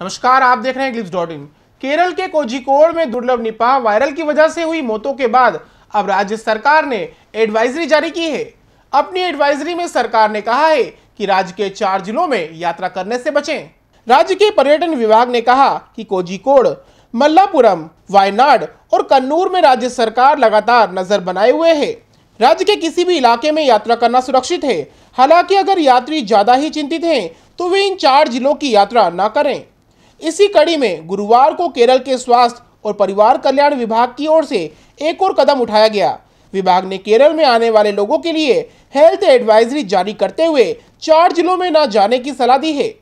नमस्कार आप देख रहे हैं ग्लिप्स डॉट इन केरल के कोझिकोड में दुर्लभ निपाह वायरल की वजह से हुई मौतों के बाद अब राज्य सरकार ने एडवाइजरी जारी की है अपनी एडवाइजरी में सरकार ने कहा है कि राज्य के चार जिलों में यात्रा करने से बचें राज्य के पर्यटन विभाग ने कहा कि कोझिकोड मल्लापुरम वायनाड और कन्नूर में राज्य सरकार लगातार नजर बनाए हुए है राज्य के किसी भी इलाके में यात्रा करना सुरक्षित है हालांकि अगर यात्री ज़्यादा ही चिंतित हैं तो वे इन चार जिलों की यात्रा न करें इसी कड़ी में गुरुवार को केरल के स्वास्थ्य और परिवार कल्याण विभाग की ओर से एक और कदम उठाया गया विभाग ने केरल में आने वाले लोगों के लिए हेल्थ एडवाइजरी जारी करते हुए चार जिलों में न जाने की सलाह दी है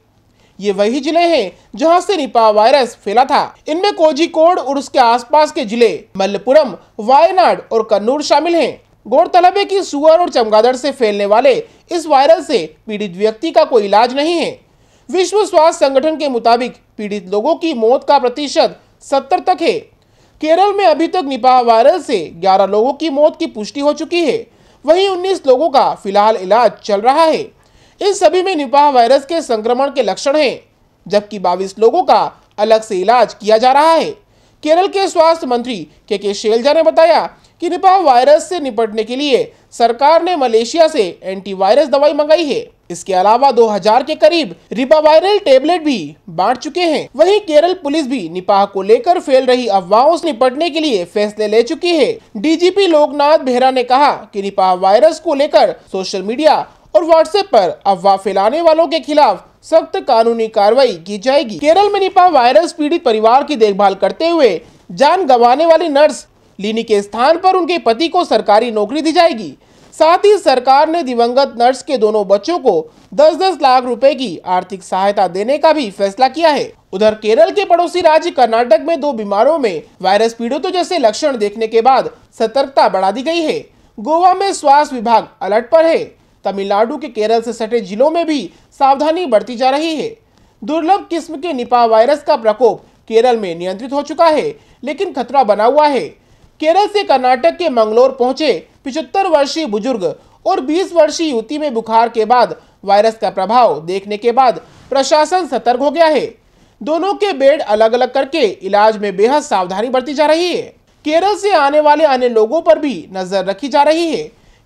ये वही जिले हैं जहां से निपा वायरस फैला था इनमें कोजिकोड और उसके आसपास के जिले मल्लपुरम वायनाड और कन्नूर शामिल हैं गौरतलब है कि सुअर और चमगादड़ से फैलने वाले इस वायरस से पीड़ित व्यक्ति का कोई इलाज नहीं है विश्व स्वास्थ्य संगठन के मुताबिक पीड़ित लोगों की मौत का प्रतिशत सत्तर तक है केरल में अभी तक निपाह वायरस से 11 लोगों की मौत की पुष्टि हो चुकी है वहीं 19 लोगों का फिलहाल इलाज चल रहा है इन सभी में निपाह वायरस के संक्रमण के लक्षण हैं जबकि 22 लोगों का अलग से इलाज किया जा रहा है केरल के स्वास्थ्य मंत्री के के शैलजा ने बताया कि निपाह वायरस से निपटने के लिए सरकार ने मलेशिया से एंटीवायरस दवाई मंगाई है इसके अलावा 2000 के करीब रिबावायरल टेबलेट भी बांट चुके हैं वहीं केरल पुलिस भी निपाह को लेकर फैल रही अफवाहों से निपटने के लिए फैसले ले चुकी है डीजीपी लोकनाथ बेहरा ने कहा कि निपाह वायरस को लेकर सोशल मीडिया और व्हाट्सएप पर अफवाह फैलाने वालों के खिलाफ सख्त कानूनी कार्रवाई की जाएगी केरल में निपाह वायरस पीड़ित परिवार की देखभाल करते हुए जान गंवाने वाली नर्स लिनी के स्थान पर उनके पति को सरकारी नौकरी दी जाएगी साथ ही सरकार ने दिवंगत नर्स के दोनों बच्चों को 10-10 लाख रुपए की आर्थिक सहायता देने का भी फैसला किया है उधर केरल के पड़ोसी राज्य कर्नाटक में दो बीमारों में वायरस पीड़ितों जैसे लक्षण देखने के बाद सतर्कता बढ़ा दी गई है गोवा में स्वास्थ्य विभाग अलर्ट पर है तमिलनाडु के केरल से सटे जिलों में भी सावधानी बढ़ती जा रही है दुर्लभ किस्म के निपा वायरस का प्रकोप केरल में नियंत्रित हो चुका है लेकिन खतरा बना हुआ है केरल से कर्नाटक के मंगलोर पहुंचे पिछहत्तर वर्षीय बुजुर्ग और 20 वर्षीय युवती में बुखार के बाद वायरस का प्रभाव देखने के बाद प्रशासन सतर्क हो गया है दोनों के बेड अलग अलग करके इलाज में बेहद सावधानी बरती जा रही है केरल से आने वाले अन्य लोगों पर भी नजर रखी जा रही है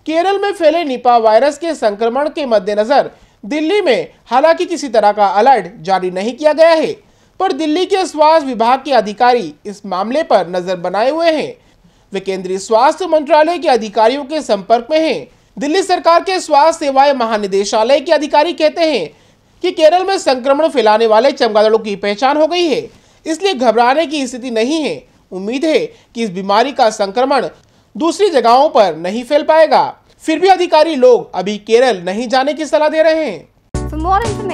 केरल में फैले निपा वायरस के संक्रमण के मद्देनजर दिल्ली में हालांकि किसी तरह का अलर्ट जारी नहीं किया गया है पर दिल्ली के स्वास्थ्य विभाग के अधिकारी इस मामले पर नजर बनाए हुए हैं वे केंद्रीय स्वास्थ्य मंत्रालय के अधिकारियों के संपर्क में हैं दिल्ली सरकार के स्वास्थ्य सेवाएं महानिदेशालय के अधिकारी कहते हैं कि केरल में संक्रमण फैलाने वाले चमगादड़ों की पहचान हो गई है इसलिए घबराने की स्थिति नहीं है उम्मीद है कि इस बीमारी का संक्रमण दूसरी जगहों पर नहीं फैल पाएगा फिर भी अधिकारी लोग अभी केरल नहीं जाने की सलाह दे रहे हैं